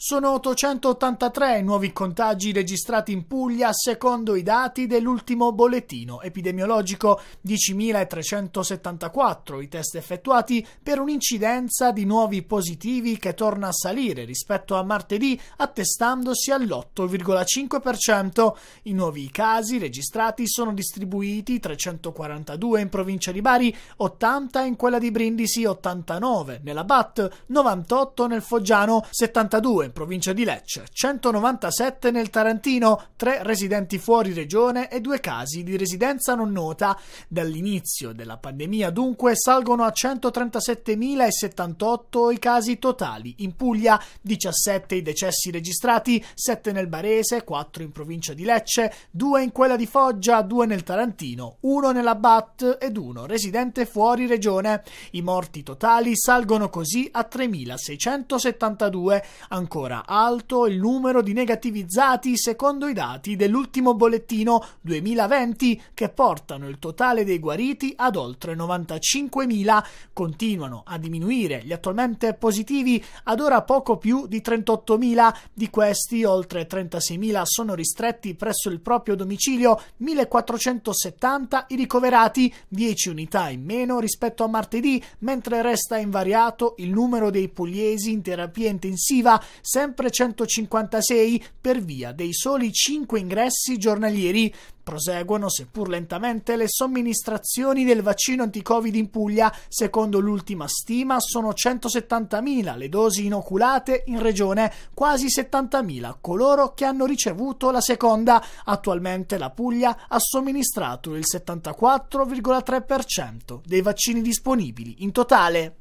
Sono 883 i nuovi contagi registrati in Puglia secondo i dati dell'ultimo bollettino epidemiologico, 10.374 i test effettuati per un'incidenza di nuovi positivi che torna a salire rispetto a martedì attestandosi all'8,5%. I nuovi casi registrati sono distribuiti 342 in provincia di Bari, 80 in quella di Brindisi, 89 nella BAT, 98 nel Foggiano, 72 in provincia di Lecce, 197 nel Tarantino, 3 residenti fuori regione e 2 casi di residenza non nota. Dall'inizio della pandemia dunque salgono a 137.078 i casi totali. In Puglia 17 i decessi registrati, 7 nel Barese, 4 in provincia di Lecce, 2 in quella di Foggia, 2 nel Tarantino, 1 nella BAT ed 1 residente fuori regione. I morti totali salgono così a 3.672. Ancora ancora alto il numero di negativizzati secondo i dati dell'ultimo bollettino 2020 che portano il totale dei guariti ad oltre 95.000. Continuano a diminuire gli attualmente positivi ad ora poco più di 38.000. Di questi oltre 36.000 sono ristretti presso il proprio domicilio, 1.470 i ricoverati, 10 unità in meno rispetto a martedì, mentre resta invariato il numero dei pugliesi in terapia intensiva, sempre 156 per via dei soli 5 ingressi giornalieri. Proseguono, seppur lentamente, le somministrazioni del vaccino anti-Covid in Puglia. Secondo l'ultima stima, sono 170.000 le dosi inoculate in regione, quasi 70.000 coloro che hanno ricevuto la seconda. Attualmente la Puglia ha somministrato il 74,3% dei vaccini disponibili in totale.